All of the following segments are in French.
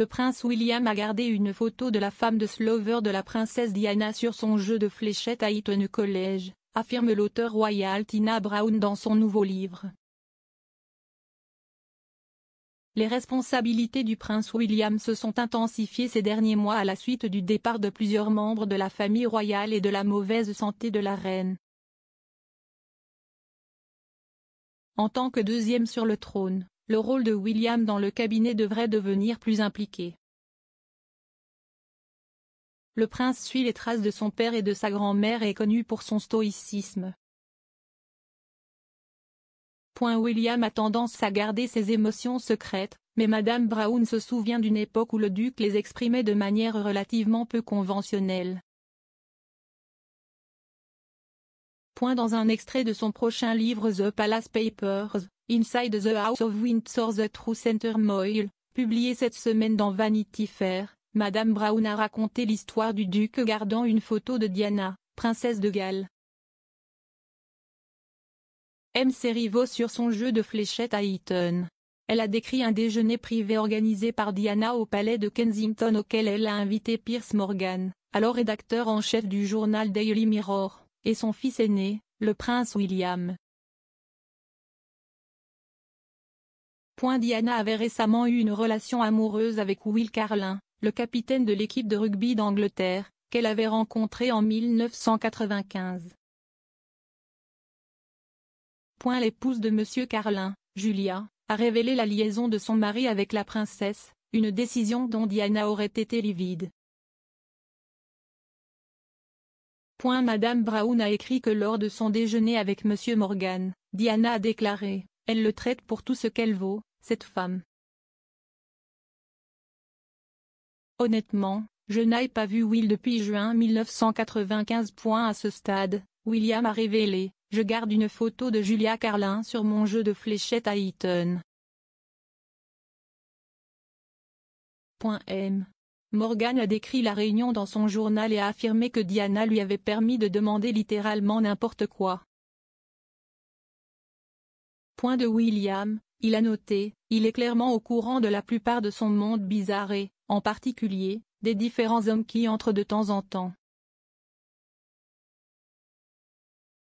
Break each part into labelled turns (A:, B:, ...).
A: le prince William a gardé une photo de la femme de Slover de la princesse Diana sur son jeu de fléchettes à Eton College, affirme l'auteur royal Tina Brown dans son nouveau livre. Les responsabilités du prince William se sont intensifiées ces derniers mois à la suite du départ de plusieurs membres de la famille royale et de la mauvaise santé de la reine. En tant que deuxième sur le trône, le rôle de William dans le cabinet devrait devenir plus impliqué. Le prince suit les traces de son père et de sa grand-mère et est connu pour son stoïcisme. Point William a tendance à garder ses émotions secrètes, mais Madame Brown se souvient d'une époque où le duc les exprimait de manière relativement peu conventionnelle. Point dans un extrait de son prochain livre The Palace Papers, Inside the House of Windsor The True Center Moyle, publié cette semaine dans Vanity Fair, Madame Brown a raconté l'histoire du duc gardant une photo de Diana, princesse de Galles. M. rivaux sur son jeu de fléchettes à Eton. Elle a décrit un déjeuner privé organisé par Diana au palais de Kensington auquel elle a invité Pierce Morgan, alors rédacteur en chef du journal Daily Mirror, et son fils aîné, le prince William. Diana avait récemment eu une relation amoureuse avec Will Carlin, le capitaine de l'équipe de rugby d'Angleterre, qu'elle avait rencontré en 1995. L'épouse de M. Carlin, Julia, a révélé la liaison de son mari avec la princesse, une décision dont Diana aurait été livide. Madame Brown a écrit que lors de son déjeuner avec M. Morgan, Diana a déclaré, elle le traite pour tout ce qu'elle vaut, cette femme. Honnêtement, je n'ai pas vu Will depuis juin 1995. À ce stade, William a révélé, je garde une photo de Julia Carlin sur mon jeu de fléchettes à Eton. M. Morgan a décrit la réunion dans son journal et a affirmé que Diana lui avait permis de demander littéralement n'importe quoi. Point de William, il a noté, il est clairement au courant de la plupart de son monde bizarre et, en particulier, des différents hommes qui entrent de temps en temps.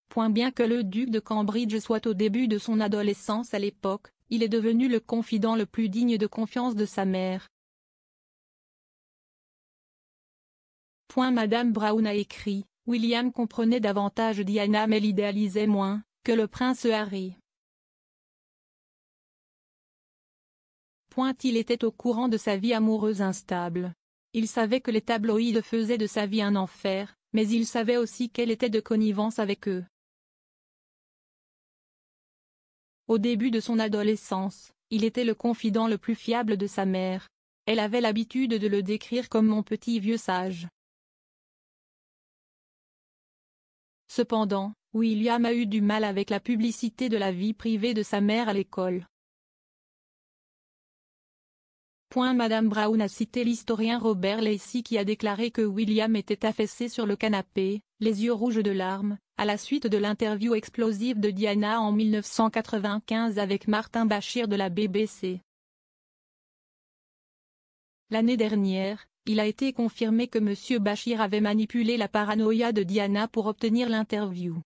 A: Point bien que le duc de Cambridge soit au début de son adolescence à l'époque, il est devenu le confident le plus digne de confiance de sa mère. Point Madame Brown a écrit, William comprenait davantage Diana mais l'idéalisait moins, que le prince Harry. il était au courant de sa vie amoureuse instable. Il savait que les tabloïdes faisaient de sa vie un enfer, mais il savait aussi qu'elle était de connivence avec eux. Au début de son adolescence, il était le confident le plus fiable de sa mère. Elle avait l'habitude de le décrire comme mon petit vieux sage. Cependant, William a eu du mal avec la publicité de la vie privée de sa mère à l'école. Point Madame Brown a cité l'historien Robert Lacey qui a déclaré que William était affaissé sur le canapé, les yeux rouges de larmes, à la suite de l'interview explosive de Diana en 1995 avec Martin Bachir de la BBC. L'année dernière, il a été confirmé que M. Bachir avait manipulé la paranoïa de Diana pour obtenir l'interview.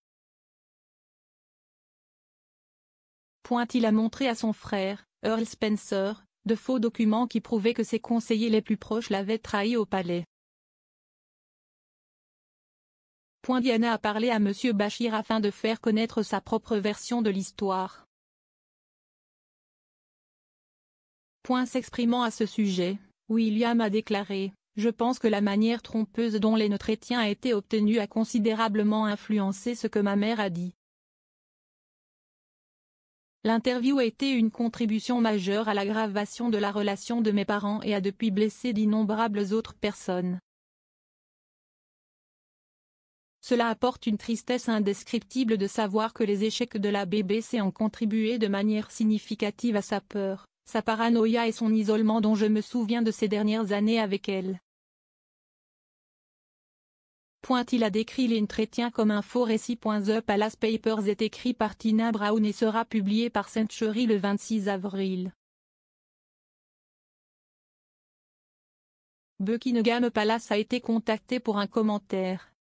A: Point il a montré à son frère, Earl Spencer, de faux documents qui prouvaient que ses conseillers les plus proches l'avaient trahi au palais. Point Diana a parlé à M. Bachir afin de faire connaître sa propre version de l'histoire. Point s'exprimant à ce sujet, William a déclaré « Je pense que la manière trompeuse dont les neutres a été obtenue a considérablement influencé ce que ma mère a dit. L'interview a été une contribution majeure à l'aggravation de la relation de mes parents et a depuis blessé d'innombrables autres personnes. Cela apporte une tristesse indescriptible de savoir que les échecs de la BBC ont contribué de manière significative à sa peur, sa paranoïa et son isolement dont je me souviens de ces dernières années avec elle. Point il a décrit l'entretien comme un faux récit. The Palace Papers est écrit par Tina Brown et sera publié par Century le 26 avril. Buckingham Palace a été contacté pour un commentaire.